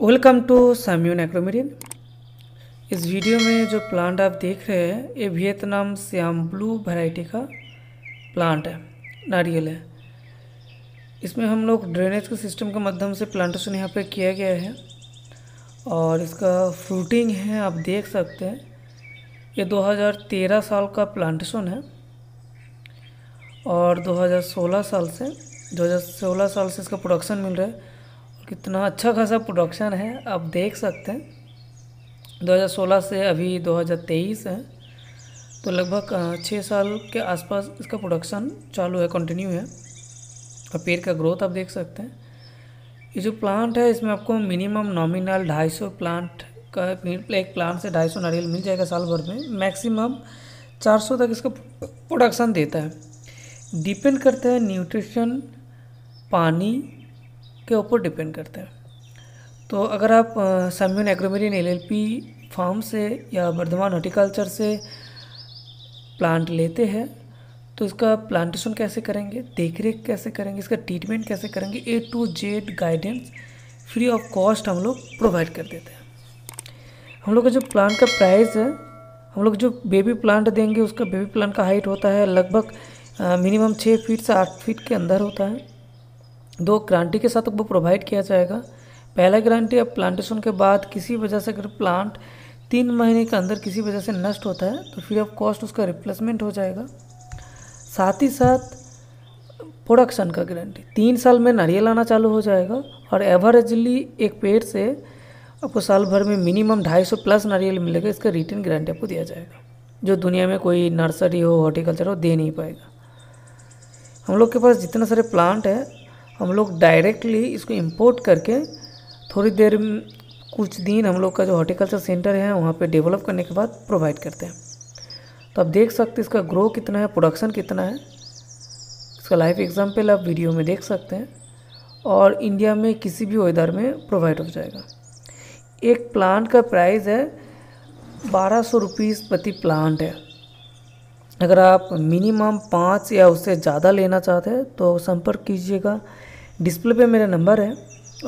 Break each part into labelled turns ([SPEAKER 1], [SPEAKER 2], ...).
[SPEAKER 1] welcome to साम्यून एक्रोमेडिन इस video में जो प्लांट आप देख रहे हैं ये वियतनाम श्याम ब्लू वैरायटी का प्लांट है नारियल है इसमें हम लोग ड्रेनेज के सिस्टम के माध्यम से प्लांटेशन यहाँ पे किया गया है और इसका फ्रूटिंग है आप देख सकते हैं ये 2013 साल का प्लांटेशन है और 2016 साल से 2016 साल से इसका प्रोडक्शन मिल रहा है कितना अच्छा खासा प्रोडक्शन है आप देख सकते हैं 2016 से अभी 2023 है तो लगभग छः साल के आसपास इसका प्रोडक्शन चालू है कंटिन्यू है और पेड़ का ग्रोथ आप देख सकते हैं ये जो प्लांट है इसमें आपको मिनिमम नॉमिनल 250 प्लांट का एक प्लांट से 250 नारियल मिल जाएगा साल भर में मैक्सिमम 400 तक इसका प्रोडक्शन देता है डिपेंड करता है न्यूट्रिशन पानी के ऊपर डिपेंड करता है तो अगर आप साम्यून एग्रोमेरियन एलएलपी फार्म से या बर्धमान हॉर्टिकल्चर से प्लांट लेते हैं तो इसका प्लांटेशन कैसे करेंगे देखरेख कैसे करेंगे इसका ट्रीटमेंट कैसे करेंगे A to Z guidance free of cost हम लोग प्रोवाइड कर देते हैं हम लोग का जो प्लांट का प्राइस है हम लोग जो बेबी प्लांट देंगे उसका बेबी प्लांट का हाइट होता है लगभग मिनिमम छः फीट से आठ फीट के अंदर होता है दो गारंटी के साथ वो प्रोवाइड किया जाएगा पहला गारंटी अब प्लांटेशन के बाद किसी वजह से अगर प्लांट तीन महीने के अंदर किसी वजह से नष्ट होता है तो फ्री ऑफ कॉस्ट उसका रिप्लेसमेंट हो जाएगा साथ ही साथ प्रोडक्शन का गारंटी तीन साल में नारियल आना चालू हो जाएगा और एवरेजली एक पेड़ से आपको साल भर में मिनिमम 250 प्लस नारियल मिलेगा इसका रिटर्न गारंटी आपको दिया जाएगा जो दुनिया में कोई नर्सरी हो हॉर्टिकल्चर हो दे नहीं पाएगा हम लोग के पास जितना सारे प्लांट है हम लोग डायरेक्टली इसको इम्पोर्ट करके थोड़ी देर कुछ दिन हम लोग का जो हॉर्टिकल्चर सेंटर है वहाँ पे डेवलप करने के बाद प्रोवाइड करते हैं तो आप देख सकते इसका ग्रो कितना है प्रोडक्शन कितना है इसका लाइफ एग्जाम्पल आप वीडियो में देख सकते हैं और इंडिया में किसी भी वेदर में प्रोवाइड हो जाएगा एक प्लांट का प्राइस है बारह सौ रुपीज़ प्रति प्लांट है अगर आप मिनिमम पाँच या उससे ज़्यादा लेना चाहते हैं तो संपर्क कीजिएगा डिस्प्ले पे मेरा नंबर है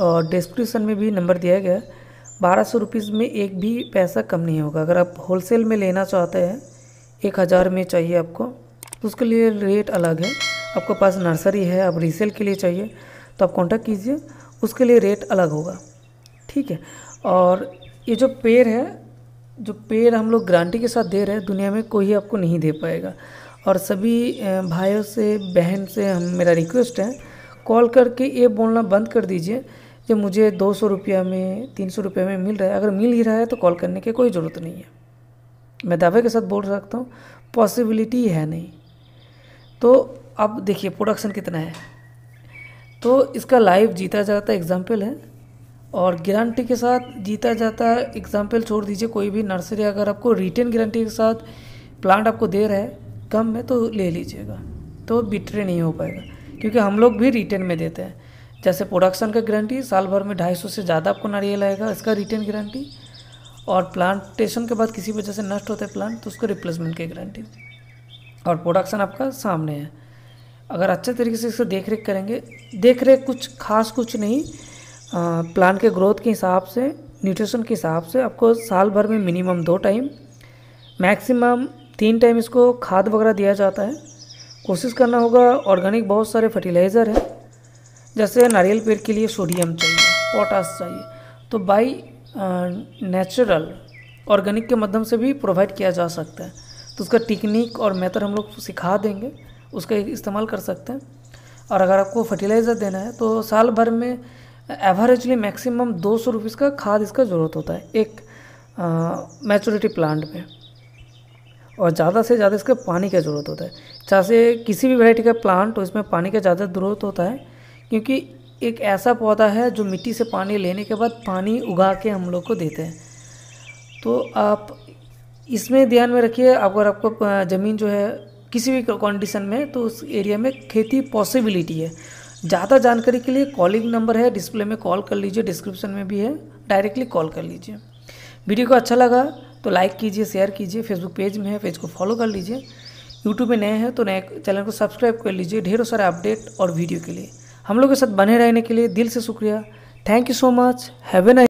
[SPEAKER 1] और डिस्क्रिप्शन में भी नंबर दिया गया है बारह सौ रुपीज़ में एक भी पैसा कम नहीं होगा अगर आप होलसेल में लेना चाहते हैं एक हज़ार में चाहिए आपको तो उसके लिए रेट अलग है आपके पास नर्सरी है आप रीसेल के लिए चाहिए तो आप कॉन्टैक्ट कीजिए उसके लिए रेट अलग होगा ठीक है और ये जो पेड़ है जो पेड़ हम लोग गारंटी के साथ दे रहे हैं दुनिया में कोई आपको नहीं दे पाएगा और सभी भाइयों से बहन से हम मेरा रिक्वेस्ट है कॉल करके ये बोलना बंद कर दीजिए कि मुझे दो सौ रुपया में तीन सौ रुपये में मिल रहा है अगर मिल ही रहा है तो कॉल करने की कोई ज़रूरत नहीं है मैं दावे के साथ बोल सकता हूँ पॉसिबिलिटी है नहीं तो अब देखिए प्रोडक्शन कितना है तो इसका लाइव जीता जाता एग्जाम्पल है और गारंटी के साथ जीता जाता एग्जाम्पल छोड़ दीजिए कोई भी नर्सरी अगर आपको रिटर्न गारंटी के साथ प्लांट आपको दे रहा है कम में तो ले लीजिएगा तो बिट्रे नहीं हो पाएगा क्योंकि हम लोग भी रिटर्न में देते हैं जैसे प्रोडक्शन का गारंटी साल भर में ढाई सौ से ज़्यादा आपको नारियल आएगा इसका रिटर्न गारंटी और प्लांटेशन के बाद किसी वजह से नष्ट होता है प्लांट तो उसको रिप्लेसमेंट की गारंटी और प्रोडक्शन आपका सामने है अगर अच्छे तरीके से इसको देख रेख करेंगे देख रेख कुछ खास कुछ नहीं प्लांट के ग्रोथ के हिसाब से न्यूट्रिशन के हिसाब से आपको साल भर में मिनिमम दो टाइम मैक्सिमम तीन टाइम इसको खाद वगैरह दिया जाता है कोशिश करना होगा ऑर्गेनिक बहुत सारे फर्टिलाइज़र हैं जैसे नारियल पेड़ के लिए सोडियम चाहिए पोटास चाहिए तो बाई नेचुरल ऑर्गेनिक के माध्यम से भी प्रोवाइड किया जा सकता है तो उसका टेक्निक और मेथड हम लोग सिखा देंगे उसका इस्तेमाल कर सकते हैं और अगर आपको फर्टिलाइज़र देना है तो साल भर में एवरेजली मैक्सिमम दो सौ का खाद इसका ज़रूरत होता है एक मैचोरिटी प्लांट में और ज़्यादा से ज़्यादा इसके पानी का ज़रूरत होता है चाहे किसी भी वैरायटी का प्लांट हो इसमें पानी का ज़्यादा ज़रूरत होता है क्योंकि एक ऐसा पौधा है जो मिट्टी से पानी लेने के बाद पानी उगा के हम लोग को देते हैं तो आप इसमें ध्यान में रखिए अगर आपको ज़मीन जो है किसी भी कंडीशन में तो उस एरिया में खेती पॉसिबिलिटी है ज़्यादा जानकारी के लिए कॉलिंग नंबर है डिस्प्ले में कॉल कर लीजिए डिस्क्रिप्शन में भी है डायरेक्टली कॉल कर लीजिए वीडियो को अच्छा लगा तो लाइक कीजिए शेयर कीजिए फेसबुक पेज में है पेज को फॉलो कर लीजिए यूट्यूब में नए हैं तो नए चैनल को सब्सक्राइब कर लीजिए ढेरों सारे अपडेट और वीडियो के लिए हम लोग के साथ बने रहने के लिए दिल से शुक्रिया thank you so much have A